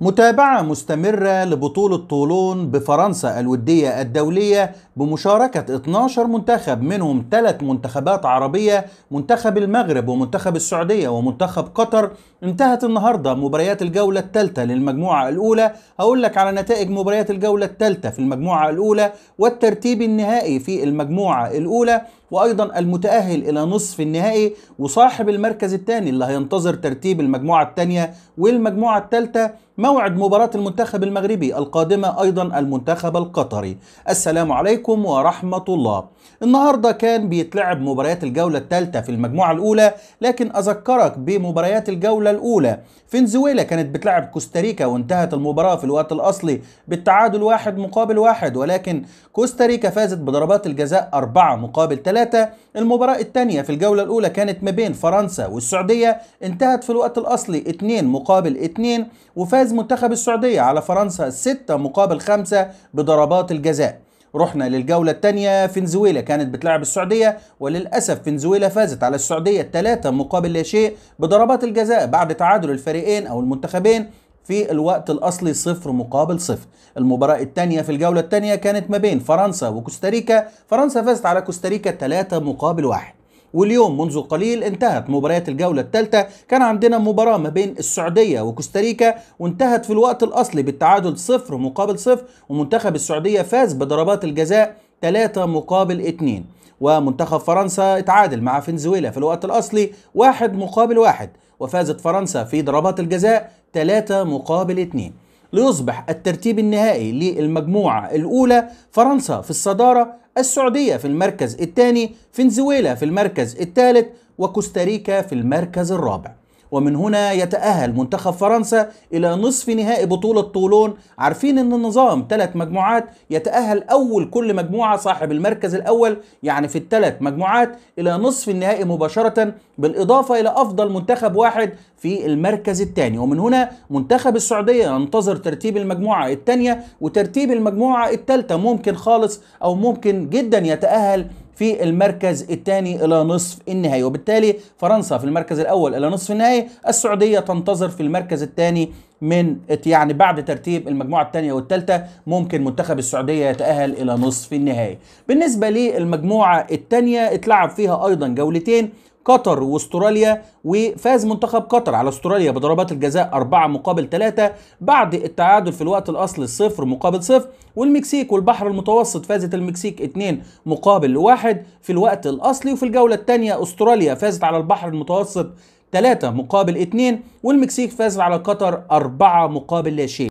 متابعة مستمرة لبطولة طولون بفرنسا الودية الدولية بمشاركة 12 منتخب منهم ثلاث منتخبات عربية منتخب المغرب ومنتخب السعودية ومنتخب قطر انتهت النهاردة مباريات الجولة الثالثة للمجموعة الأولى هقول لك على نتائج مباريات الجولة الثالثة في المجموعة الأولى والترتيب النهائي في المجموعة الأولى وايضا المتاهل الى نصف النهائي وصاحب المركز الثاني اللي هينتظر ترتيب المجموعه الثانيه والمجموعه الثالثه موعد مباراه المنتخب المغربي القادمه ايضا المنتخب القطري السلام عليكم ورحمه الله النهارده كان بيتلعب مباريات الجوله الثالثه في المجموعه الاولى لكن اذكرك بمباريات الجوله الاولى فنزويلا كانت بتلعب كوستاريكا وانتهت المباراه في الوقت الاصلي بالتعادل واحد مقابل واحد ولكن كوستاريكا فازت بضربات الجزاء أربعة مقابل ثلاثة ثلاثة المباراة الثانية في الجولة الأولى كانت ما بين فرنسا والسعودية انتهت في الوقت الأصلي 2 مقابل 2 وفاز منتخب السعودية على فرنسا 6 مقابل 5 بضربات الجزاء رحنا للجولة الثانية فنزويلا كانت بتلعب السعودية وللأسف فنزويلا فازت على السعودية 3 مقابل لا شيء بضربات الجزاء بعد تعادل الفريقين أو المنتخبين في الوقت الأصلي صفر مقابل صفر المباراة الثانية في الجولة الثانية كانت ما بين فرنسا وكوستاريكا فرنسا فازت على كوستاريكا 3 مقابل واحد واليوم منذ قليل انتهت مباريات الجولة الثالثة كان عندنا مباراة ما بين السعودية وكوستاريكا وانتهت في الوقت الأصلي بالتعادل صفر مقابل صفر ومنتخب السعودية فاز بضربات الجزاء 3 مقابل 2 ومنتخب فرنسا اتعادل مع فنزويلا في الوقت الأصلي واحد مقابل واحد وفازت فرنسا في ضربات الجزاء 3 مقابل 2 ليصبح الترتيب النهائي للمجموعة الأولى فرنسا في الصدارة السعودية في المركز الثاني فنزويلا في المركز الثالث وكوستاريكا في المركز الرابع ومن هنا يتأهل منتخب فرنسا إلى نصف نهائي بطولة طولون عارفين أن النظام ثلاث مجموعات يتأهل أول كل مجموعة صاحب المركز الأول يعني في الثلاث مجموعات إلى نصف النهائي مباشرة بالإضافة إلى أفضل منتخب واحد في المركز الثاني ومن هنا منتخب السعودية ينتظر ترتيب المجموعة الثانية وترتيب المجموعة الثالثة ممكن خالص أو ممكن جدا يتأهل في المركز الثاني الى نصف النهائي وبالتالي فرنسا في المركز الاول الى نصف النهائي السعوديه تنتظر في المركز الثاني من يعني بعد ترتيب المجموعه الثانيه والثالثه ممكن منتخب السعوديه يتاهل الى نصف النهائي بالنسبه للمجموعه الثانيه اتلعب فيها ايضا جولتين قطر واستراليا وفاز منتخب قطر على استراليا بضربات الجزاء 4 مقابل 3 بعد التعادل في الوقت الاصلي 0 مقابل 0 والمكسيك والبحر المتوسط فازت المكسيك 2 مقابل 1 في الوقت الاصلي وفي الجوله الثانيه استراليا فازت على البحر المتوسط 3 مقابل 2 والمكسيك فازت على قطر 4 مقابل لا شيء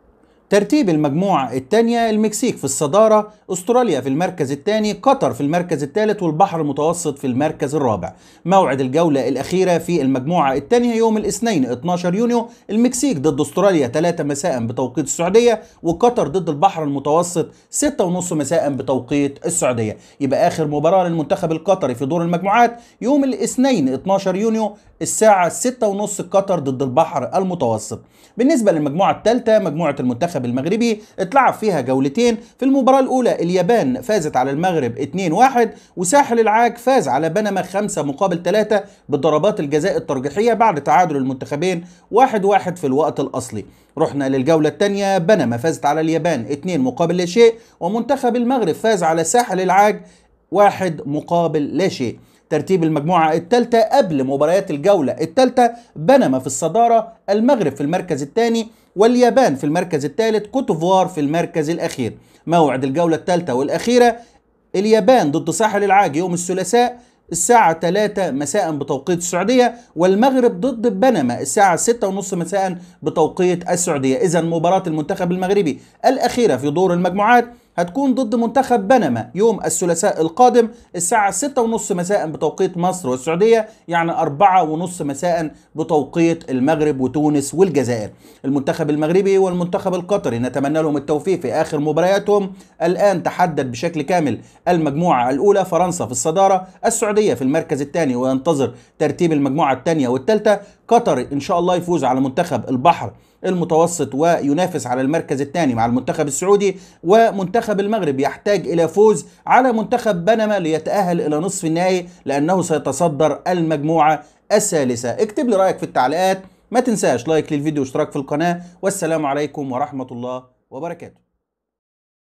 ترتيب المجموعة الثانية المكسيك في الصدارة أستراليا في المركز الثاني قطر في المركز الثالث والبحر المتوسط في المركز الرابع موعد الجولة الأخيرة في المجموعة الثانية يوم الاثنين 12 يونيو المكسيك ضد أستراليا 3 مساء بتوقيت السعودية وقطر ضد البحر المتوسط 6 ونص مساء بتوقيت السعودية يبقى آخر مباراة للمنتخب القطري في دور المجموعات يوم الاثنين 12 يونيو الساعة 6 ونص قطر ضد البحر المتوسط بالنسبة للمجموعة الثالثة مجموعة المنتخب المنتخب المغربي اتلعب فيها جولتين في المباراة الأولى اليابان فازت على المغرب 2-1 وساحل العاج فاز على بنما 5 مقابل 3 بضربات الجزاء الترجيحية بعد تعادل المنتخبين 1-1 في الوقت الأصلي رحنا للجولة الثانية بنما فازت على اليابان 2 مقابل لا شيء ومنتخب المغرب فاز على ساحل العاج 1 مقابل لا شيء ترتيب المجموعة الثالثة قبل مباريات الجولة الثالثة بنما في الصدارة المغرب في المركز الثاني واليابان في المركز الثالث كوتوفوار في المركز الأخير موعد الجولة الثالثة والأخيرة اليابان ضد ساحل العاج يوم الثلاثاء الساعة 3 مساء بتوقيت السعودية والمغرب ضد بنما الساعة 6 ونص مساء بتوقيت السعودية إذا مباراة المنتخب المغربي الأخيرة في دور المجموعات هتكون ضد منتخب بنما يوم الثلاثاء القادم الساعة 6:30 مساء بتوقيت مصر والسعودية يعني 4:30 مساء بتوقيت المغرب وتونس والجزائر. المنتخب المغربي والمنتخب القطري نتمنى لهم التوفيق في آخر مبارياتهم. الآن تحدد بشكل كامل المجموعة الأولى فرنسا في الصدارة، السعودية في المركز الثاني وينتظر ترتيب المجموعة الثانية والثالثة قطر ان شاء الله يفوز على منتخب البحر المتوسط وينافس على المركز الثاني مع المنتخب السعودي ومنتخب المغرب يحتاج الى فوز على منتخب بنما ليتاهل الى نصف النهائي لانه سيتصدر المجموعه الثالثه اكتب لي رايك في التعليقات ما تنساش لايك للفيديو واشتراك في القناه والسلام عليكم ورحمه الله وبركاته